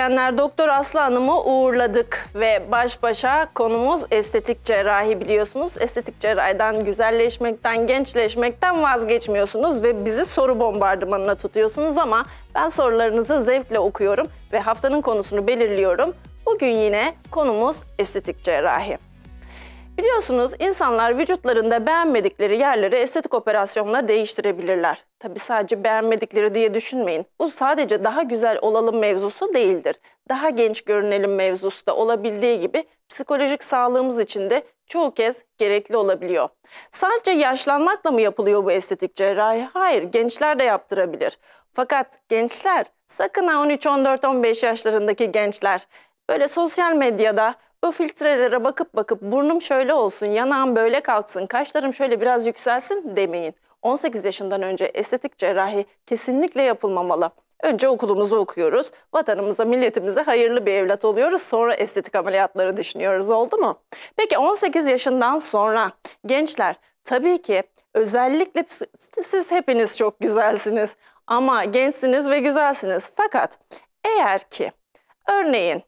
izleyenler Doktor Aslı Hanım'ı uğurladık ve baş başa konumuz estetik cerrahi biliyorsunuz. Estetik cerrahiden, güzelleşmekten, gençleşmekten vazgeçmiyorsunuz ve bizi soru bombardımanına tutuyorsunuz ama ben sorularınızı zevkle okuyorum ve haftanın konusunu belirliyorum. Bugün yine konumuz estetik cerrahi. Biliyorsunuz insanlar vücutlarında beğenmedikleri yerleri estetik operasyonla değiştirebilirler. Tabi sadece beğenmedikleri diye düşünmeyin. Bu sadece daha güzel olalım mevzusu değildir. Daha genç görünelim mevzusu da olabildiği gibi psikolojik sağlığımız için de çoğu kez gerekli olabiliyor. Sadece yaşlanmakla mı yapılıyor bu estetik cerrahi? Hayır, gençler de yaptırabilir. Fakat gençler, sakın ha 13, 14, 15 yaşlarındaki gençler böyle sosyal medyada o filtrelere bakıp bakıp burnum şöyle olsun, yanağım böyle kalksın, kaşlarım şöyle biraz yükselsin demeyin. 18 yaşından önce estetik cerrahi kesinlikle yapılmamalı. Önce okulumuzu okuyoruz, vatanımıza, milletimize hayırlı bir evlat oluyoruz, sonra estetik ameliyatları düşünüyoruz oldu mu? Peki 18 yaşından sonra gençler tabii ki özellikle siz hepiniz çok güzelsiniz ama gençsiniz ve güzelsiniz. Fakat eğer ki örneğin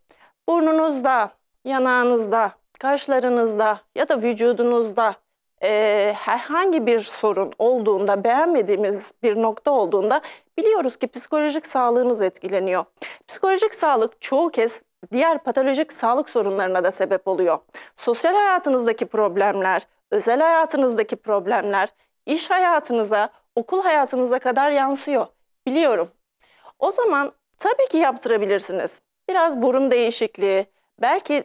burnunuzda yanağınızda, kaşlarınızda ya da vücudunuzda e, herhangi bir sorun olduğunda, beğenmediğimiz bir nokta olduğunda biliyoruz ki psikolojik sağlığınız etkileniyor. Psikolojik sağlık çoğu kez diğer patolojik sağlık sorunlarına da sebep oluyor. Sosyal hayatınızdaki problemler, özel hayatınızdaki problemler, iş hayatınıza, okul hayatınıza kadar yansıyor. Biliyorum. O zaman tabii ki yaptırabilirsiniz. Biraz burun değişikliği, belki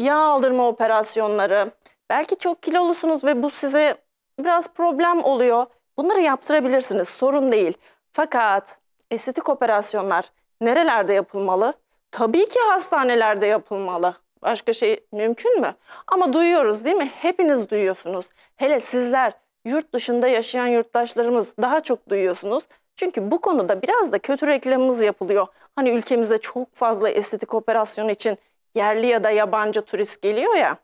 yağ aldırma operasyonları, belki çok kilolusunuz ve bu size biraz problem oluyor. Bunları yaptırabilirsiniz, sorun değil. Fakat estetik operasyonlar nerelerde yapılmalı? Tabii ki hastanelerde yapılmalı. Başka şey mümkün mü? Ama duyuyoruz değil mi? Hepiniz duyuyorsunuz. Hele sizler yurt dışında yaşayan yurttaşlarımız daha çok duyuyorsunuz. Çünkü bu konuda biraz da kötü reklamımız yapılıyor. Hani ülkemizde çok fazla estetik operasyon için yerli ya da yabancı turist geliyor ya.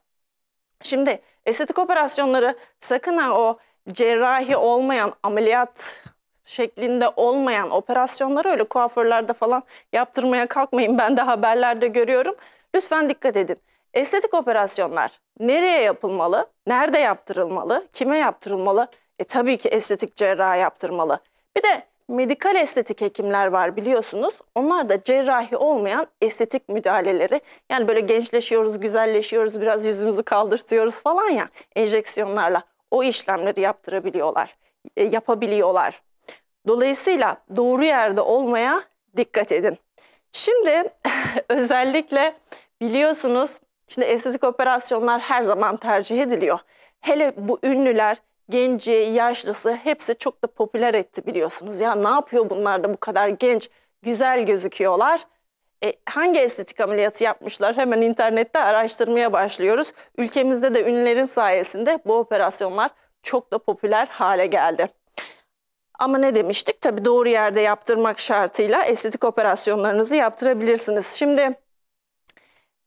Şimdi estetik operasyonları sakın ha o cerrahi olmayan ameliyat şeklinde olmayan operasyonları öyle kuaförlerde falan yaptırmaya kalkmayın. Ben de haberlerde görüyorum. Lütfen dikkat edin. Estetik operasyonlar nereye yapılmalı? Nerede yaptırılmalı? Kime yaptırılmalı? E tabii ki estetik cerrah yaptırmalı. Bir de medikal estetik hekimler var biliyorsunuz. Onlar da cerrahi olmayan estetik müdahaleleri yani böyle gençleşiyoruz, güzelleşiyoruz, biraz yüzümüzü kaldırtıyoruz falan ya enjeksiyonlarla o işlemleri yaptırabiliyorlar, e, yapabiliyorlar. Dolayısıyla doğru yerde olmaya dikkat edin. Şimdi özellikle biliyorsunuz şimdi estetik operasyonlar her zaman tercih ediliyor. Hele bu ünlüler genci, yaşlısı hepsi çok da popüler etti biliyorsunuz. Ya ne yapıyor bunlar da bu kadar genç, güzel gözüküyorlar. E, hangi estetik ameliyatı yapmışlar? Hemen internette araştırmaya başlıyoruz. Ülkemizde de ünlülerin sayesinde bu operasyonlar çok da popüler hale geldi. Ama ne demiştik? Tabii doğru yerde yaptırmak şartıyla estetik operasyonlarınızı yaptırabilirsiniz. Şimdi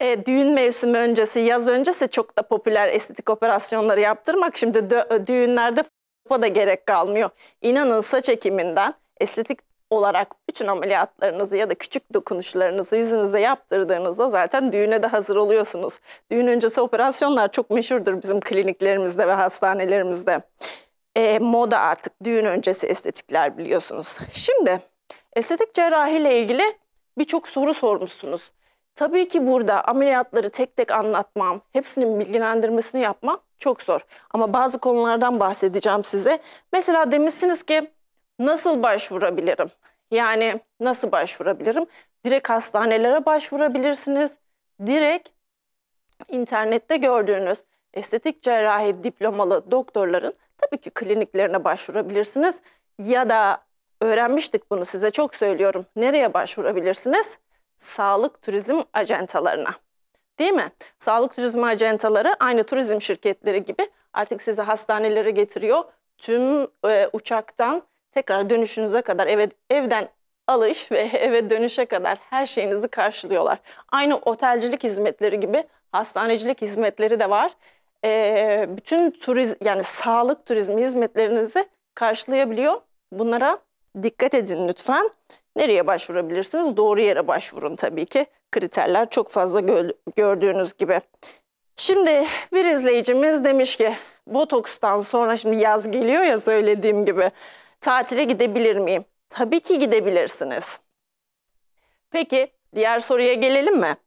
e, düğün mevsimi öncesi, yaz öncesi çok da popüler estetik operasyonları yaptırmak. Şimdi dö- e, düğünlerde fotoğrafa da gerek kalmıyor. İnanın saç ekiminden estetik olarak bütün ameliyatlarınızı ya da küçük dokunuşlarınızı yüzünüze yaptırdığınızda zaten düğüne de hazır oluyorsunuz. Düğün öncesi operasyonlar çok meşhurdur bizim kliniklerimizde ve hastanelerimizde. E, moda artık düğün öncesi estetikler biliyorsunuz. Şimdi estetik cerrahi ile ilgili birçok soru sormuşsunuz. Tabii ki burada ameliyatları tek tek anlatmam, hepsinin bilgilendirmesini yapmam çok zor. Ama bazı konulardan bahsedeceğim size. Mesela demişsiniz ki nasıl başvurabilirim? Yani nasıl başvurabilirim? Direkt hastanelere başvurabilirsiniz. Direkt internette gördüğünüz estetik cerrahi diplomalı doktorların tabii ki kliniklerine başvurabilirsiniz. Ya da öğrenmiştik bunu size çok söylüyorum. Nereye başvurabilirsiniz? sağlık turizm acentalarına. Değil mi? Sağlık turizm acentaları aynı turizm şirketleri gibi artık sizi hastanelere getiriyor. Tüm e, uçaktan tekrar dönüşünüze kadar eve, evden alış ve eve dönüşe kadar her şeyinizi karşılıyorlar. Aynı otelcilik hizmetleri gibi hastanecilik hizmetleri de var. E, bütün turiz yani sağlık turizmi hizmetlerinizi karşılayabiliyor. Bunlara dikkat edin lütfen. Nereye başvurabilirsiniz? Doğru yere başvurun tabii ki. Kriterler çok fazla gördüğünüz gibi. Şimdi bir izleyicimiz demiş ki botokstan sonra şimdi yaz geliyor ya söylediğim gibi tatile gidebilir miyim? Tabii ki gidebilirsiniz. Peki diğer soruya gelelim mi?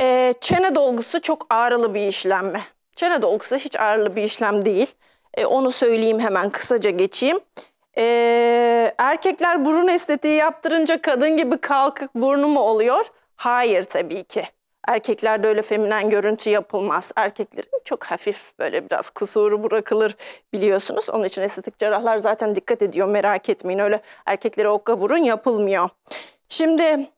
Ee, çene dolgusu çok ağrılı bir işlem mi? Çene dolgusu hiç ağrılı bir işlem değil. Ee, onu söyleyeyim hemen kısaca geçeyim. Ee, erkekler burun estetiği yaptırınca kadın gibi kalkık burnu mu oluyor? Hayır tabii ki. Erkeklerde öyle feminen görüntü yapılmaz. Erkeklerin çok hafif böyle biraz kusuru bırakılır biliyorsunuz. Onun için estetik cerrahlar zaten dikkat ediyor merak etmeyin. Öyle erkeklere okka burun yapılmıyor. Şimdi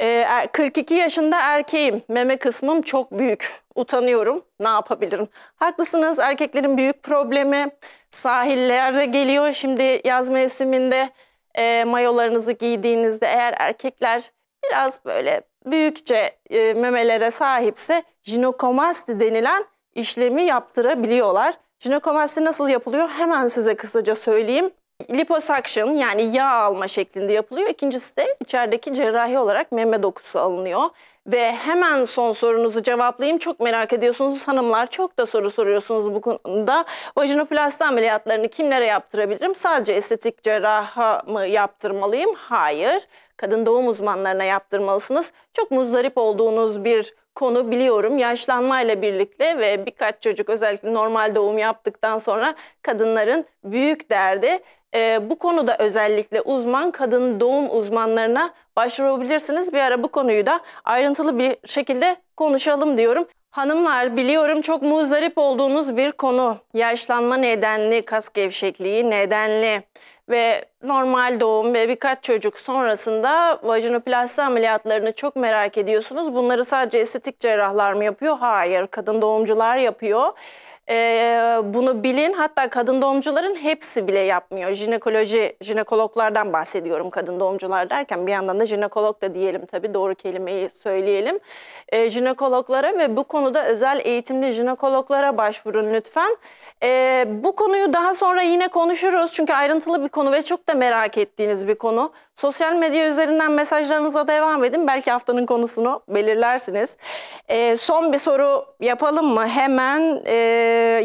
42 ee, er, yaşında erkeğim. Meme kısmım çok büyük. Utanıyorum. Ne yapabilirim? Haklısınız. Erkeklerin büyük problemi sahillerde geliyor. Şimdi yaz mevsiminde e, mayolarınızı giydiğinizde eğer erkekler biraz böyle büyükçe e, memelere sahipse jinokomasti denilen işlemi yaptırabiliyorlar. Jinokomasti nasıl yapılıyor? Hemen size kısaca söyleyeyim liposuction yani yağ alma şeklinde yapılıyor. İkincisi de içerideki cerrahi olarak meme dokusu alınıyor. Ve hemen son sorunuzu cevaplayayım. Çok merak ediyorsunuz hanımlar. Çok da soru soruyorsunuz bu konuda. Vajinoplasti ameliyatlarını kimlere yaptırabilirim? Sadece estetik cerraha mı yaptırmalıyım? Hayır kadın doğum uzmanlarına yaptırmalısınız. Çok muzdarip olduğunuz bir konu biliyorum. Yaşlanmayla birlikte ve birkaç çocuk özellikle normal doğum yaptıktan sonra kadınların büyük derdi. Ee, bu konuda özellikle uzman kadın doğum uzmanlarına başvurabilirsiniz. Bir ara bu konuyu da ayrıntılı bir şekilde konuşalım diyorum. Hanımlar biliyorum çok muzdarip olduğunuz bir konu. Yaşlanma nedenli, kas gevşekliği nedenli ve normal doğum ve birkaç çocuk sonrasında vajinoplasti ameliyatlarını çok merak ediyorsunuz. Bunları sadece estetik cerrahlar mı yapıyor? Hayır, kadın doğumcular yapıyor. E, bunu bilin hatta kadın doğumcuların hepsi bile yapmıyor. Jinekoloji, jinekologlardan bahsediyorum kadın doğumcular derken bir yandan da jinekolog da diyelim tabii doğru kelimeyi söyleyelim. E, jinekologlara ve bu konuda özel eğitimli jinekologlara başvurun lütfen. E, bu konuyu daha sonra yine konuşuruz çünkü ayrıntılı bir konu ve çok da merak ettiğiniz bir konu. Sosyal medya üzerinden mesajlarınıza devam edin. Belki haftanın konusunu belirlersiniz. E, son bir soru yapalım mı? Hemen e,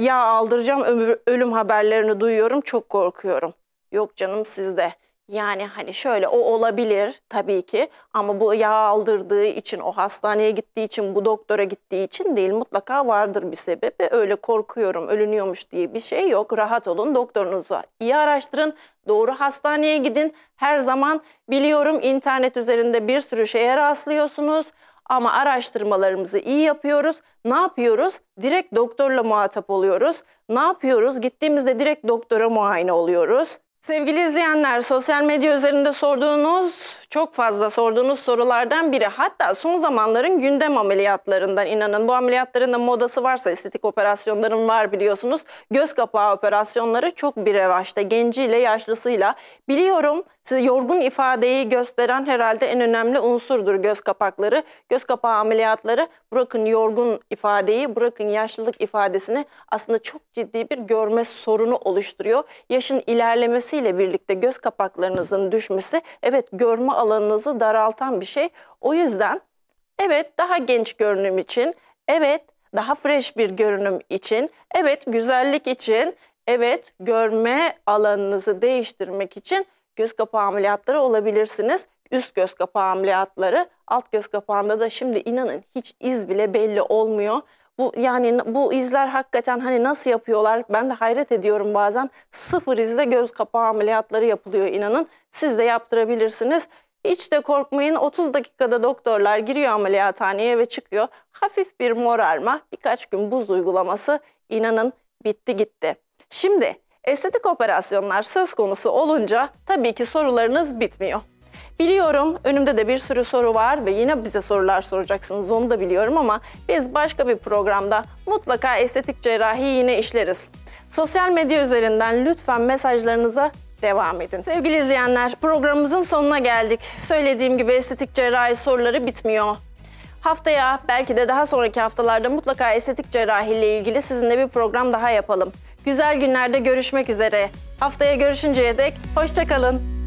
ya aldıracağım ölüm haberlerini duyuyorum. Çok korkuyorum. Yok canım sizde. Yani hani şöyle o olabilir tabii ki ama bu yağ aldırdığı için, o hastaneye gittiği için, bu doktora gittiği için değil. Mutlaka vardır bir sebebi. Öyle korkuyorum, ölünüyormuş diye bir şey yok. Rahat olun, doktorunuzu iyi araştırın, doğru hastaneye gidin. Her zaman biliyorum internet üzerinde bir sürü şeye rastlıyorsunuz ama araştırmalarımızı iyi yapıyoruz. Ne yapıyoruz? Direkt doktorla muhatap oluyoruz. Ne yapıyoruz? Gittiğimizde direkt doktora muayene oluyoruz. Sevgili izleyenler, sosyal medya üzerinde sorduğunuz, çok fazla sorduğunuz sorulardan biri. Hatta son zamanların gündem ameliyatlarından inanın. Bu ameliyatların da modası varsa estetik operasyonların var biliyorsunuz. Göz kapağı operasyonları çok bir revaçta. Genciyle, yaşlısıyla. Biliyorum size yorgun ifadeyi gösteren herhalde en önemli unsurdur göz kapakları. Göz kapağı ameliyatları bırakın yorgun ifadeyi, bırakın yaşlılık ifadesini aslında çok ciddi bir görme sorunu oluşturuyor. Yaşın ilerlemesi ile birlikte göz kapaklarınızın düşmesi evet görme alanınızı daraltan bir şey. O yüzden evet daha genç görünüm için, evet daha fresh bir görünüm için, evet güzellik için, evet görme alanınızı değiştirmek için göz kapağı ameliyatları olabilirsiniz. Üst göz kapağı ameliyatları, alt göz kapağında da şimdi inanın hiç iz bile belli olmuyor. Bu yani bu izler hakikaten hani nasıl yapıyorlar ben de hayret ediyorum bazen. Sıfır izle göz kapağı ameliyatları yapılıyor inanın. Siz de yaptırabilirsiniz. Hiç de korkmayın 30 dakikada doktorlar giriyor ameliyathaneye ve çıkıyor. Hafif bir morarma birkaç gün buz uygulaması inanın bitti gitti. Şimdi estetik operasyonlar söz konusu olunca tabii ki sorularınız bitmiyor. Biliyorum önümde de bir sürü soru var ve yine bize sorular soracaksınız onu da biliyorum ama biz başka bir programda mutlaka estetik cerrahi yine işleriz. Sosyal medya üzerinden lütfen mesajlarınıza devam edin. Sevgili izleyenler programımızın sonuna geldik. Söylediğim gibi estetik cerrahi soruları bitmiyor. Haftaya belki de daha sonraki haftalarda mutlaka estetik cerrahi ile ilgili sizinle bir program daha yapalım. Güzel günlerde görüşmek üzere. Haftaya görüşünceye dek hoşçakalın.